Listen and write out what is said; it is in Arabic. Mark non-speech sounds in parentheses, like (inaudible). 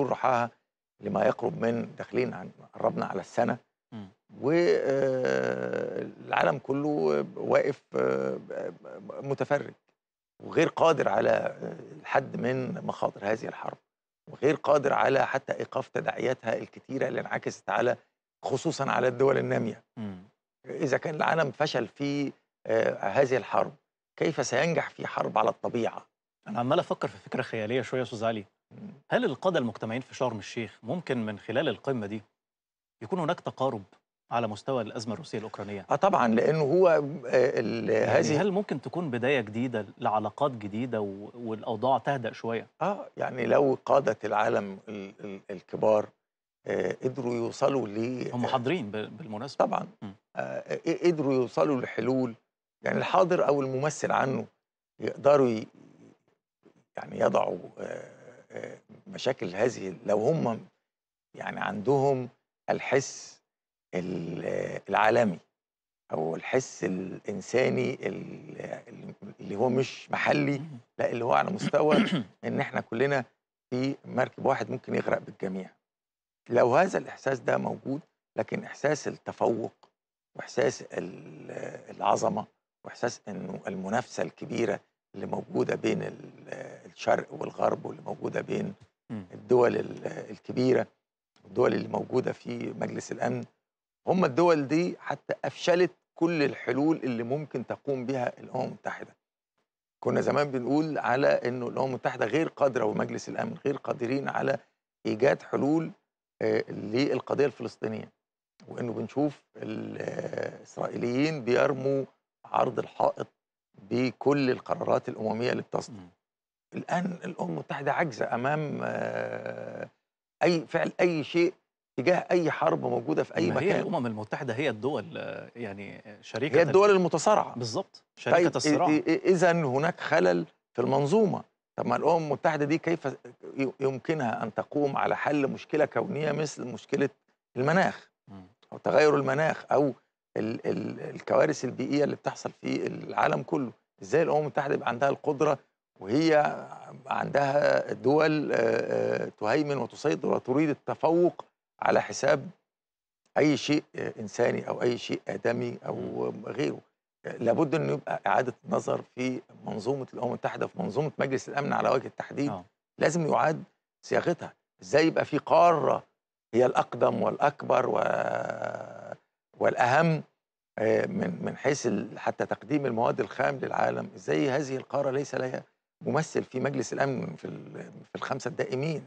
رحاها لما يقرب من داخلين عن قربنا على السنه والعالم آه، كله واقف آه، متفرج وغير قادر على آه، الحد من مخاطر هذه الحرب وغير قادر على حتى ايقاف تداعياتها الكثيره اللي انعكست على خصوصا على الدول الناميه اذا كان العالم فشل في هذه الحرب كيف سينجح في حرب على الطبيعه انا عمال افكر في فكره خياليه شويه يا استاذ علي هل القادة المجتمعين في شرم الشيخ ممكن من خلال القمة دي يكون هناك تقارب على مستوى الأزمة الروسية الأوكرانية؟ آه طبعا لأنه هو آه، يعني هذه هل ممكن تكون بداية جديدة لعلاقات جديدة والأوضاع تهدأ شوية؟ آه يعني لو قادة العالم الكبار آه، قدروا يوصلوا ل هم حاضرين بالمناسبة طبعا آه، قدروا يوصلوا لحلول يعني الحاضر أو الممثل عنه يقدروا يعني يضعوا مشاكل هذه لو هم يعني عندهم الحس العالمي او الحس الانساني اللي هو مش محلي لا اللي هو على مستوى (coughs) ان احنا كلنا في مركب واحد ممكن يغرق بالجميع لو هذا الاحساس ده موجود لكن احساس التفوق واحساس العظمه واحساس انه المنافسه الكبيره اللي موجوده بين الشرق والغرب واللي موجوده بين الدول الكبيره الدول اللي موجوده في مجلس الامن هم الدول دي حتى افشلت كل الحلول اللي ممكن تقوم بها الامم المتحده كنا زمان بنقول على انه الامم المتحده غير قادره ومجلس الامن غير قادرين على ايجاد حلول آه، للقضيه الفلسطينيه وانه بنشوف الاسرائيليين بيرموا عرض الحائط بكل القرارات الامميه اللي بتصدر الآن الأمم المتحدة عاجزة أمام آه، أي فعل أي شيء تجاه أي حرب موجودة في أي مكان هي الأمم المتحدة هي الدول آه، يعني آه، شريكة هي الدول المتصارعة بالظبط طيب، شريكة طيب الصراع إذا هناك خلل في المنظومة طب ما الأمم المتحدة دي كيف يمكنها أن تقوم على حل مشكلة كونية مثل مشكلة المناخ أو تغير المناخ أو ال ال الكوارث البيئية اللي بتحصل في العالم كله إزاي الأمم المتحدة يبقى عندها القدرة وهي عندها دول آه، آه، تهيمن وتسيطر وتريد التفوق على حساب اي شيء آه، انساني او اي شيء ادمي او غيره لابد انه يبقى اعاده النظر في منظومه الامم المتحده في منظومه مجلس الامن على وجه التحديد أوه. لازم يعاد صياغتها ازاي يبقى في قاره هي الاقدم والاكبر و... والاهم من من حيث حتى تقديم المواد الخام للعالم ازاي هذه القاره ليس لها ممثل في مجلس الامن في في الخمسه الدائمين